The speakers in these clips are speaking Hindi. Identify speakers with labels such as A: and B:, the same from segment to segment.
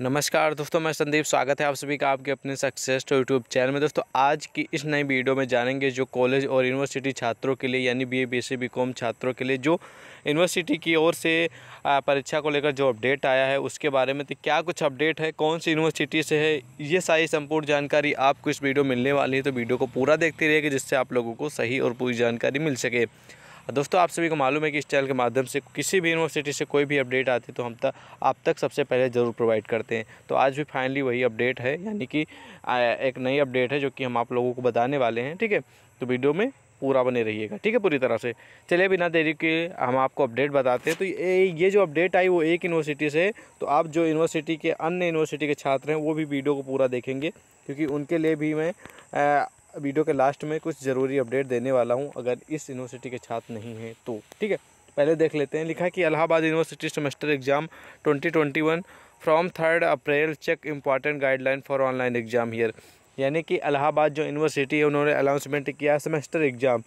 A: नमस्कार दोस्तों मैं संदीप स्वागत है आप सभी का आपके अपने सक्सेस टू यूट्यूब चैनल में दोस्तों आज की इस नई वीडियो में जानेंगे जो कॉलेज और यूनिवर्सिटी छात्रों के लिए यानी बीए बीएससी बीकॉम छात्रों के लिए जो यूनिवर्सिटी की ओर से परीक्षा को लेकर जो अपडेट आया है उसके बारे में तो क्या कुछ अपडेट है कौन सी यूनिवर्सिटी से है ये सारी संपूर्ण जानकारी आपको इस वीडियो मिलने वाली है तो वीडियो को पूरा देखते रहेगी जिससे आप लोगों को सही और पूरी जानकारी मिल सके दोस्तों आप सभी को मालूम है कि इस चैनल के माध्यम से किसी भी यूनिवर्सिटी से कोई भी अपडेट आती है तो हम तक आप तक सबसे पहले ज़रूर प्रोवाइड करते हैं तो आज भी फाइनली वही अपडेट है यानी कि एक नई अपडेट है जो कि हम आप लोगों को बताने वाले हैं ठीक है तो वीडियो में पूरा बने रहिएगा ठीक है पूरी तरह से चलिए बिना देरी के हम आपको अपडेट बताते हैं तो ये ये जो अपडेट आई वो एक यूनिवर्सिटी से है तो आप जो यूनिवर्सिटी के अन्य यूनिवर्सिटी के छात्र हैं वो भी वीडियो को पूरा देखेंगे क्योंकि उनके लिए भी मैं वीडियो के लास्ट में कुछ ज़रूरी अपडेट देने वाला हूँ अगर इस यूनिवर्सिटी के छात्र नहीं हैं तो ठीक है पहले देख लेते हैं लिखा कि Allahabad university semester exam 2021 from third April check important guideline for online exam here यानी कि इलाहाबाद जो यूनिवर्सिटी है उन्होंने अनाउंसमेंट किया सेमेस्टर एग्ज़ाम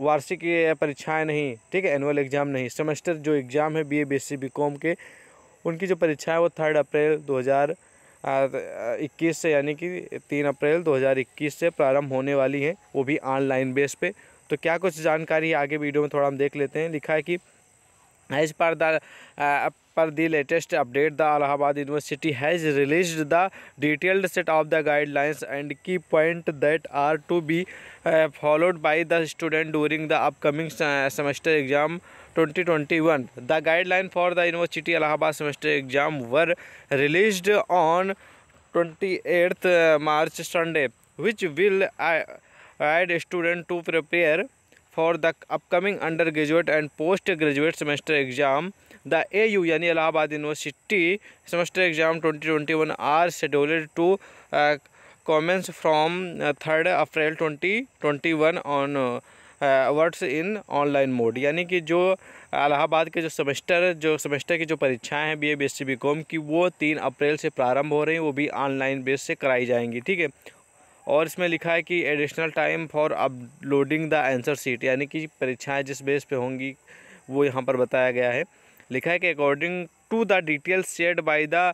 A: वार्षिक परीक्षाएं नहीं ठीक है एनुअल एग्ज़ाम नहीं सेमेस्टर जो एग्ज़ाम है B A B S C B com के उनकी जो परीक्षाएँ वो थर्ड अप्रैल दो हज़ार इक्कीस से यानी कि तीन अप्रैल इक्कीस से प्रारंभ होने वाली है वो भी ऑनलाइन बेस पे तो क्या कुछ जानकारी आगे वीडियो में थोड़ा हम देख लेते हैं लिखा है कि as per the per the latest update the Allahabad university has release the detailed set of the guidelines and key point that are to be followed by the student during the upcoming semester exam 2021 the guideline for the university Allahabad semester exam were release on twenty eighth March Sunday which will aid student to prepare for the upcoming undergraduate and postgraduate semester exam the A U यानी Allahabad university semester exam twenty twenty one are scheduled to commence third April twenty April 2021 onwards in online mode यानी कि जो इलाहाबाद के जो सेमेस्टर जो सेमेस्टर की जो परीक्षाएं हैं बीए बीएससी बीकॉम की वो तीन अप्रैल से प्रारंभ हो रही हैं वो भी ऑनलाइन बेस से कराई जाएंगी ठीक है और इसमें लिखा है कि additional time for uploading the answer sheet यानी कि परीक्षाएं जिस बेस पे होंगी वो यहाँ पर बताया गया है लिखा है कि according to the details shared by the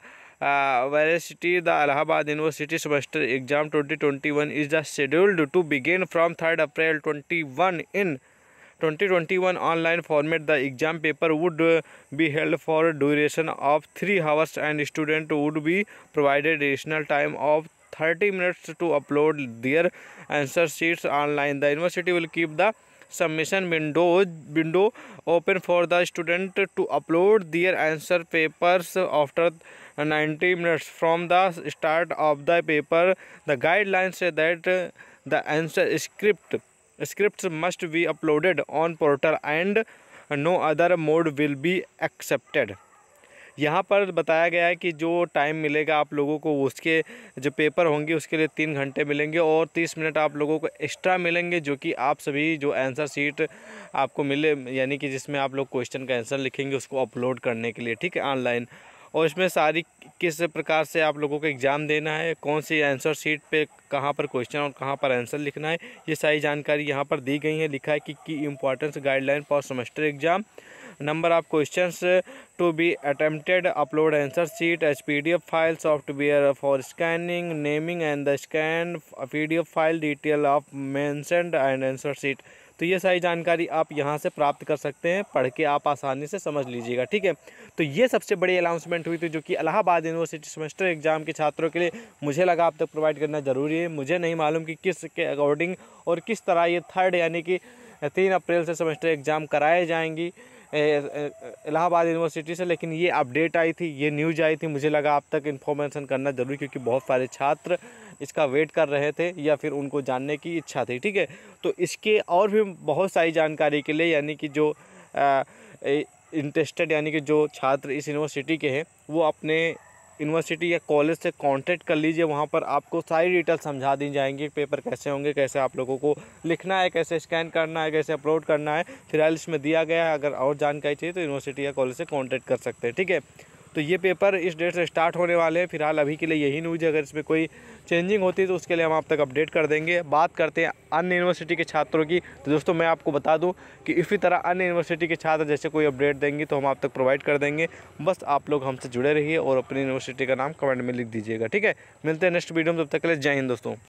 A: varsity the Allahabad university semester exam twenty twenty one is the scheduled to begin from third April twenty one in twenty twenty one online format the exam paper would be held for duration of three hours and student would be provided additional time of thirty minutes to upload their answer sheets online the university will keep the submission window window open for the student to upload their answer papers after 90 minutes from the start of the paper the guidelines say that the answer script scripts must be uploaded on portal and no other mode will be accepted यहाँ पर बताया गया है कि जो टाइम मिलेगा आप लोगों को उसके जो पेपर होंगे उसके लिए तीन घंटे मिलेंगे और तीस मिनट आप लोगों को एक्स्ट्रा मिलेंगे जो कि आप सभी जो आंसर शीट आपको मिले यानी कि जिसमें आप लोग क्वेश्चन का आंसर लिखेंगे उसको अपलोड करने के लिए ठीक है ऑनलाइन और इसमें सारी किस प्रकार से आप लोगों को एग्ज़ाम देना है कौन सी आंसर शीट पे कहाँ पर क्वेश्चन और कहाँ पर आंसर लिखना है ये सारी जानकारी यहाँ पर दी गई है लिखा है कि key importance guideline for semester exam number of question to be attempted upload answer sheet H P D F file software for scanning naming and the scan P D F file detail of मैंसेंड एंड आंसर शीट तो ये सारी जानकारी आप यहाँ से प्राप्त कर सकते हैं पढ़ के आप आसानी से समझ लीजिएगा ठीक है तो ये सबसे बड़ी अनाउंसमेंट हुई थी जो कि इलाहाबाद यूनिवर्सिटी सेमेस्टर एग्ज़ाम के छात्रों के लिए मुझे लगा आप तक प्रोवाइड करना ज़रूरी है मुझे नहीं मालूम कि किस के अकॉर्डिंग और किस तरह ये थर्ड यानी कि तीन अप्रैल से सेमेस्टर एग्ज़ाम कराए जाएंगी इलाहाबाद यूनिवर्सिटी से लेकिन ये अपडेट आई थी ये न्यूज आई थी मुझे लगा आप तक इन्फॉर्मेशन करना ज़रूरी क्योंकि बहुत सारे छात्र इसका वेट कर रहे थे या फिर उनको जानने की इच्छा थी ठीक है तो इसके और भी बहुत सारी जानकारी के लिए यानी कि जो इंटरेस्टेड यानी कि जो छात्र इस यूनिवर्सिटी के हैं वो अपने यूनिवर्सिटी या कॉलेज से कांटेक्ट कर लीजिए वहाँ पर आपको सारी डिटेल समझा दी जाएंगी पेपर कैसे होंगे कैसे आप लोगों को लिखना है कैसे स्कैन करना है कैसे अपलोड करना है फिलहाल इसमें दिया गया है अगर और जानकारी चाहिए तो यूनिवर्सिटी या कॉलेज से कॉन्टैक्ट कर सकते हैं ठीक है तो ये पेपर इस डेट से स्टार्ट होने वाले हैं फिलहाल अभी के लिए यही न्यूज़ है अगर इसमें कोई चेंजिंग होती है तो उसके लिए हम आप तक अपडेट कर देंगे बात करते हैं अन्य यूनिवर्सिटी के छात्रों की तो दोस्तों मैं आपको बता दूं कि इसी तरह अन्य यूनिवर्सिटी के छात्र जैसे कोई अपडेट देंगे तो हम आप तक प्रोवाइड कर देंगे बस आप लोग हमसे जुड़े रहिए और अपनी यूनिवर्सिटी का नाम कमेंट में लिख दीजिएगा ठीक है मिलते हैं नेक्स्ट वीडियो में तब तक के लिए जय हिंद दोस्तों